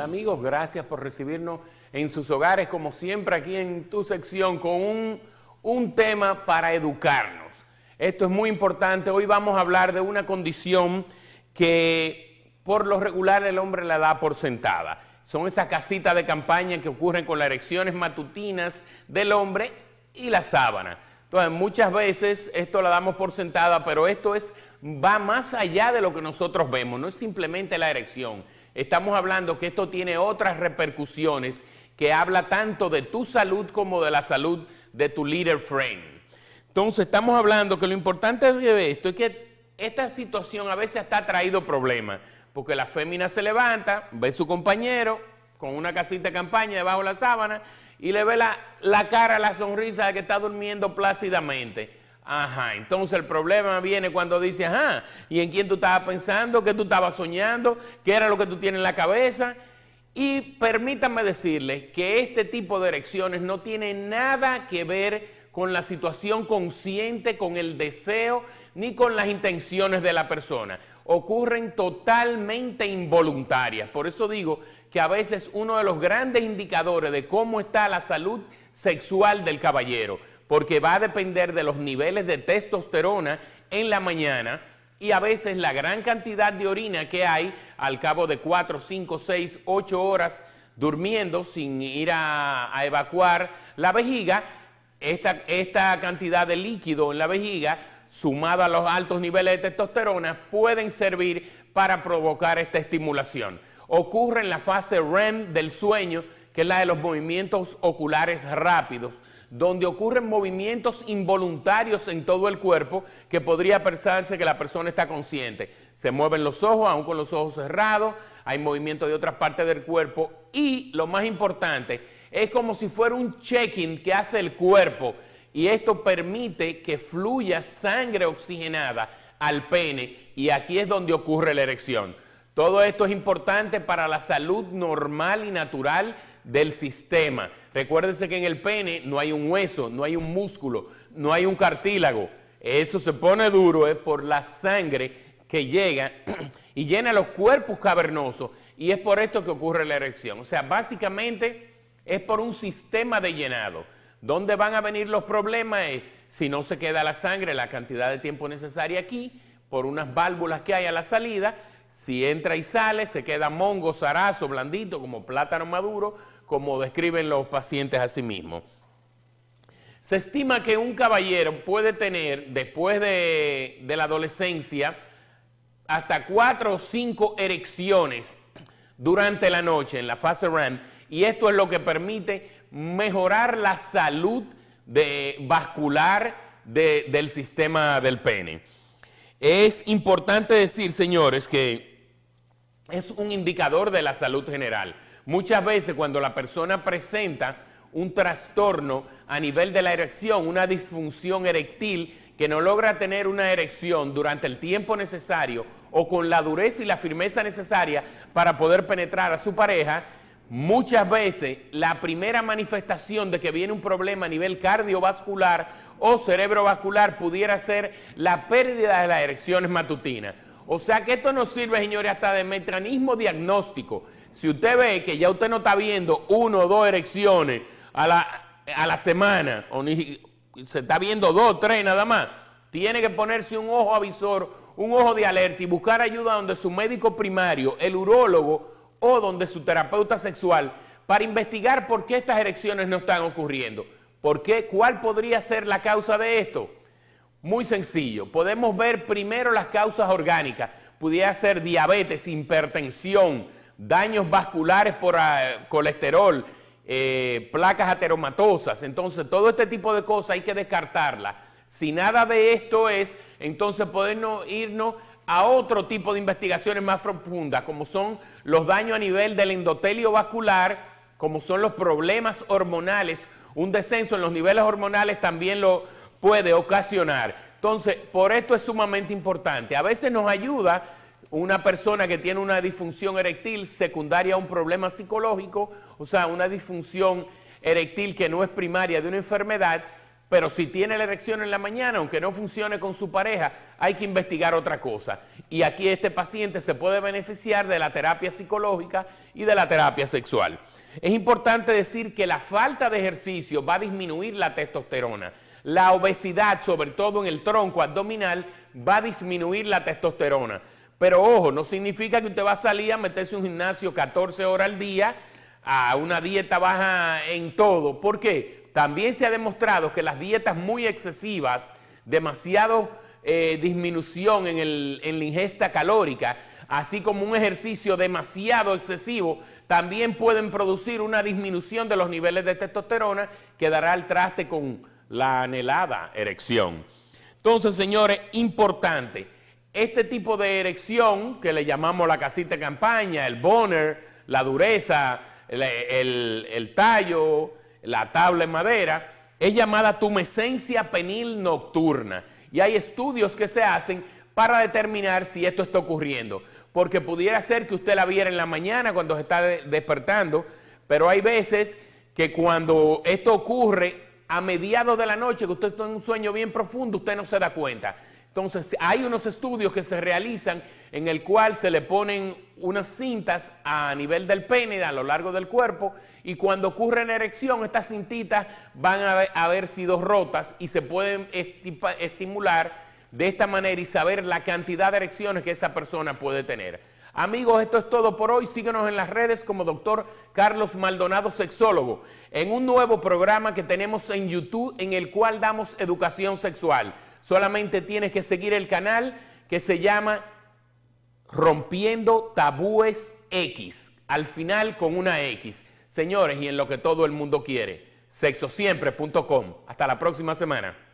amigos, gracias por recibirnos en sus hogares, como siempre aquí en tu sección, con un, un tema para educarnos. Esto es muy importante, hoy vamos a hablar de una condición que por lo regular el hombre la da por sentada. Son esas casitas de campaña que ocurren con las erecciones matutinas del hombre y la sábana. Entonces, muchas veces esto la damos por sentada, pero esto es, va más allá de lo que nosotros vemos, no es simplemente la erección estamos hablando que esto tiene otras repercusiones que habla tanto de tu salud como de la salud de tu leader friend. Entonces estamos hablando que lo importante de esto es que esta situación a veces está ha traído problemas, porque la fémina se levanta, ve a su compañero con una casita de campaña debajo de la sábana y le ve la, la cara, la sonrisa de que está durmiendo plácidamente. Ajá, entonces el problema viene cuando dice, ajá, ¿y en quién tú estabas pensando? ¿Qué tú estabas soñando? ¿Qué era lo que tú tienes en la cabeza? Y permítanme decirles que este tipo de erecciones no tiene nada que ver con la situación consciente, con el deseo, ni con las intenciones de la persona. Ocurren totalmente involuntarias. Por eso digo que a veces uno de los grandes indicadores de cómo está la salud sexual del caballero porque va a depender de los niveles de testosterona en la mañana y a veces la gran cantidad de orina que hay al cabo de 4, 5, 6, 8 horas durmiendo sin ir a, evacuar la vejiga, esta, esta, cantidad de líquido en la vejiga, sumada a los altos niveles de testosterona, pueden servir para provocar esta estimulación. Ocurre en la fase REM del sueño, que es la de los movimientos oculares rápidos donde ocurren movimientos involuntarios en todo el cuerpo que podría pensarse que la persona está consciente. Se mueven los ojos, aún con los ojos cerrados, hay movimiento de otras partes del cuerpo y lo más importante, es como si fuera un check-in que hace el cuerpo y esto permite que fluya sangre oxigenada al pene y aquí es donde ocurre la erección. Todo esto es importante para la salud normal y natural del sistema. Recuérdense que en el pene no hay un hueso, no hay un músculo, no hay un cartílago. Eso se pone duro es por la sangre que llega y llena los cuerpos cavernosos y es por esto que ocurre la erección. O sea, básicamente es por un sistema de llenado. ¿Dónde van a venir los problemas? Es si no se queda la sangre la cantidad de tiempo necesaria aquí, por unas válvulas que hay a la salida, si entra y sale, se queda mongo, zarazo, blandito, como plátano maduro, como describen los pacientes a sí mismos. Se estima que un caballero puede tener, después de, la adolescencia, hasta cuatro o cinco erecciones durante la noche en la fase REM y esto es lo que permite mejorar la salud vascular del sistema del pene. Es importante decir, señores, que es un indicador de la salud general. Muchas veces cuando la persona presenta un trastorno a nivel de la erección, una disfunción erectil que no logra tener una erección durante el tiempo necesario o con la dureza y la firmeza necesaria para poder penetrar a su pareja, Muchas veces la primera manifestación de que viene un problema a nivel cardiovascular o cerebrovascular pudiera ser la pérdida de las erecciones matutinas. O sea que esto nos sirve, señores, hasta de mecanismo diagnóstico. Si usted ve que ya usted no está viendo uno o dos erecciones a la, a la semana, o ni, se está viendo dos, tres nada más, tiene que ponerse un ojo avisor, un ojo de alerta y buscar ayuda donde su médico primario, el urólogo, o donde su terapeuta sexual para investigar por qué estas erecciones no están ocurriendo. ¿Por ¿Cuál podría ser la causa de esto? Muy sencillo, podemos ver primero las causas orgánicas. Pudiera ser diabetes, hipertensión, daños vasculares por ah, colesterol, eh, placas ateromatosas. Entonces, todo este tipo de cosas hay que descartarlas. Si nada de esto es, entonces podemos irnos a otro tipo de investigaciones más profundas, como son los daños a nivel del endotelio vascular, como son los problemas hormonales. Un descenso en los niveles hormonales también lo puede ocasionar. Entonces, por esto es sumamente importante. A veces nos ayuda una persona que tiene una disfunción eréctil secundaria a un problema psicológico, o sea, una disfunción eréctil que no es primaria de una enfermedad, pero si tiene la erección en la mañana, aunque no funcione con su pareja, hay que investigar otra cosa. Y aquí este paciente se puede beneficiar de la terapia psicológica y de la terapia sexual. Es importante decir que la falta de ejercicio va a disminuir la testosterona. La obesidad, sobre todo en el tronco abdominal, va a disminuir la testosterona. Pero ojo, no significa que usted va a salir a meterse un gimnasio 14 horas al día, a una dieta baja en todo. ¿Por qué? también se ha demostrado que las dietas muy excesivas, demasiado eh, disminución en, la ingesta calórica, así como un ejercicio demasiado excesivo, también pueden producir una disminución de los niveles de testosterona que dará el traste con la anhelada erección. Entonces, señores, importante, este tipo de erección que le llamamos la casita de campaña, el boner, la dureza, el tallo, la tabla en madera, es llamada tumescencia penil nocturna. Y hay estudios que se hacen para determinar si esto está ocurriendo. Porque pudiera ser que usted la viera en la mañana cuando se está despertando, pero hay veces que cuando esto ocurre a mediados de la noche, que usted está en un sueño bien profundo, usted no se da cuenta. Entonces, hay unos estudios que se realizan en el cual se le ponen unas cintas a nivel del pene, a lo largo del cuerpo, y cuando ocurre la erección, estas cintitas van a haber sido rotas y se pueden estimular de esta manera y saber la cantidad de erecciones que esa persona puede tener. Amigos, esto es todo por hoy. Síguenos en las redes como doctor Carlos Maldonado, sexólogo, en un nuevo programa que tenemos en YouTube en el cual damos educación sexual. Solamente tienes que seguir el canal que se llama Rompiendo Tabúes X, al final con una X. Señores, y en lo que todo el mundo quiere, sexosiempre.com. Hasta la próxima semana.